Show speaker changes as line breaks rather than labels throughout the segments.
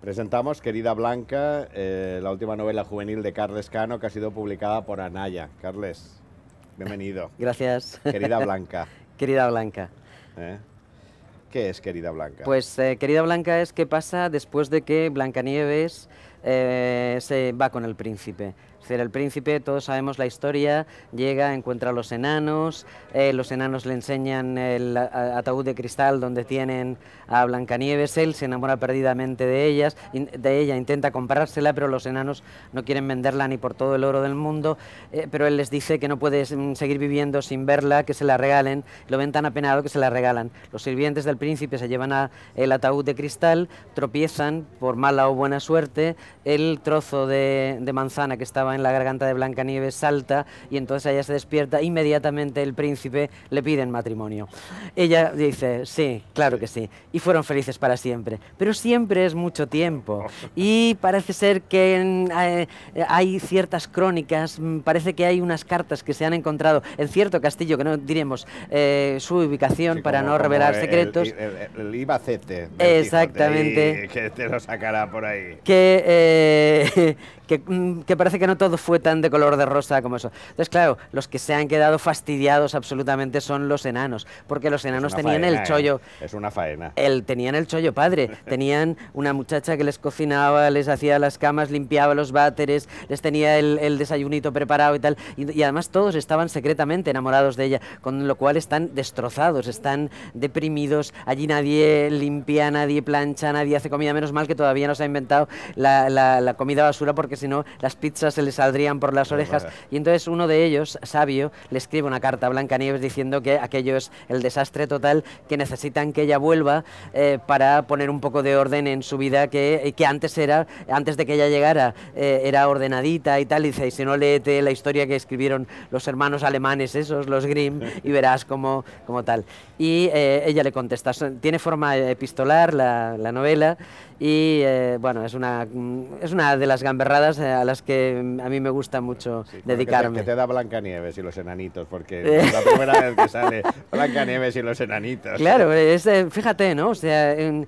Presentamos Querida Blanca, eh, la última novela juvenil de Carles Cano que ha sido publicada por Anaya. Carles, bienvenido. Gracias. Querida Blanca. Querida Blanca. ¿Eh? ¿Qué es Querida Blanca? Pues eh, Querida Blanca es qué pasa después de que Blancanieves eh, se va con el príncipe. ...será el príncipe, todos sabemos la historia, llega, encuentra a los enanos, eh, los enanos le enseñan el ataúd de cristal donde tienen a Blancanieves, él se enamora perdidamente de, ellas, de ella, intenta comprársela, pero los enanos no quieren venderla ni por todo el oro del mundo, eh, pero él les dice que no puede mm, seguir viviendo sin verla, que se la regalen, lo ven tan apenado que se la regalan. Los sirvientes del príncipe se llevan a el ataúd de cristal, tropiezan por mala o buena suerte, el trozo de, de, manzana que estaba en la garganta de Blancanieves salta y entonces ella se despierta. Inmediatamente el príncipe le pide en matrimonio. Ella dice, sí, claro que sí. Y fueron felices para siempre. Pero siempre es mucho tiempo. Y parece ser que eh, hay ciertas crónicas, mm, parece que hay unas cartas que se han encontrado en cierto castillo, que no diremos eh, su ubicación para no revelar secretos. El, Exactamente. que te lo sacará por ahí. Eh, Mm, que, parece que no todo fue tan de color de rosa como eso. Entonces, claro, los que se han quedado fastidiados absolutamente son los enanos, porque los enanos tenían el ¿eh? chollo. Es una faena. El, tenían el chollo padre, tenían una muchacha que les cocinaba, les hacía las camas, limpiaba los váteres, les tenía el, desayunito preparado y tal, y, además todos estaban secretamente enamorados de ella, con lo cual están destrozados, están deprimidos, allí nadie limpia, nadie plancha, nadie hace comida, menos mal que todavía nos ha inventado la, la, comida basura porque si no las pizzas se le saldrían por las orejas. Y entonces uno de ellos, sabio, le escribe una carta a Nieves diciendo que aquello es el desastre total, que necesitan que ella vuelva eh, para poner un poco de orden en su vida que, eh, antes era, antes de que ella llegara, eh, era ordenadita y tal. Y dice, y si no léete la historia que escribieron los hermanos alemanes esos, los Grimm, y verás como, tal. Y ella le contesta, tiene forma epistolar la, la novela y bueno, es una es una de las gamberradas eh, a las que mm, a mí me gusta mucho dedicarme. Que te, que te, da Blancanieves y los enanitos, porque es la primera vez que sale Blancanieves y los enanitos. Claro, eh, fíjate, ¿no? O sea, mm,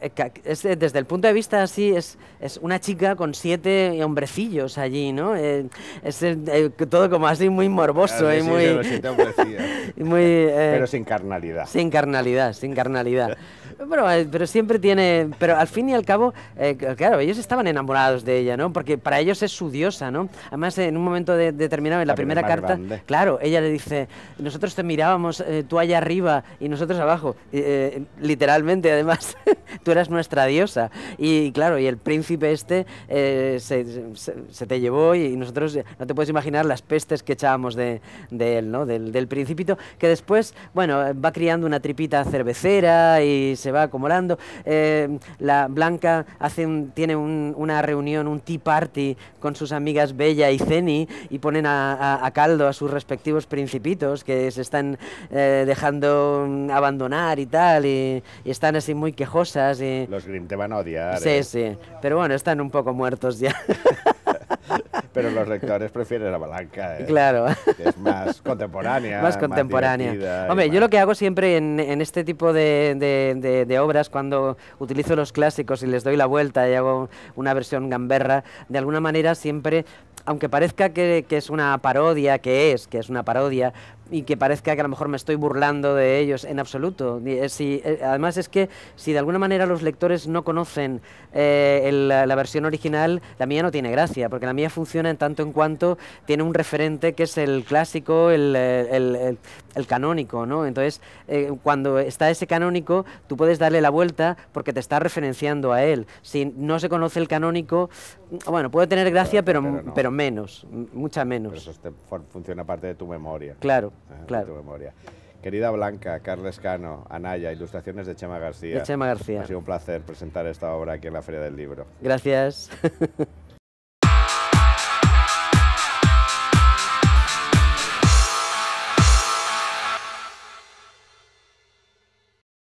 eh, desde el punto de vista así, es, es una chica con siete hombrecillos allí, ¿no? es todo como así muy morboso y sí, muy... Los siete muy Pero sin carnalidad. Sin carnalidad, sin carnalidad. Eh, pero siempre tiene. Pero al fin y al cabo, eh, claro, ellos estaban enamorados de ella, ¿no? Porque para ellos es su diosa, ¿no? Además, en un momento de, determinado, en la, primera, carta, claro, ella le dice: Nosotros te mirábamos, eh, tú allá arriba y nosotros abajo. literalmente, además, tú eras nuestra diosa. Y claro, y el príncipe este se, te llevó y nosotros, no te puedes imaginar las pestes que echábamos de, él, ¿no? Del, del principito, que después, bueno, va criando una tripita cervecera y se va acumulando. Eh, la Blanca tiene una reunión, un tea party con sus amigas Bella y Ceni y ponen a, a, caldo a sus respectivos principitos que se están eh, dejando mm, abandonar y tal y, están así muy quejosas. Y... Los Grim te van a odiar. Sí, eh. sí, pero bueno, están un poco muertos ya. pero los lectores prefieren la balanca, claro. Que es más contemporánea. Más contemporánea. Hombre, yo lo que hago siempre en, este tipo de, obras, cuando utilizo los clásicos y les doy la vuelta y hago una versión gamberra, de alguna manera siempre, aunque parezca que es una parodia, que es, que es una parodia, y que parezca que a lo mejor me estoy burlando de ellos en absoluto. Eh, eh, además es que si de alguna manera los lectores no conocen eh, la versión original, la mía no tiene gracia, porque la mía funciona en tanto en cuanto tiene un referente que es el clásico, el, canónico, ¿no? Entonces, cuando está ese canónico, tú puedes darle la vuelta porque te está referenciando a él. Si no se conoce el canónico, mm, bueno, puede tener gracia, pero, pero, menos, mucha menos. eso funciona parte de tu memoria. Claro. Eh, claro. memoria. Querida Blanca, Carles Cano, Anaya, ilustraciones de Chema García. De Chema García. Ha sido un placer presentar esta obra aquí en la Feria del Libro. Gracias.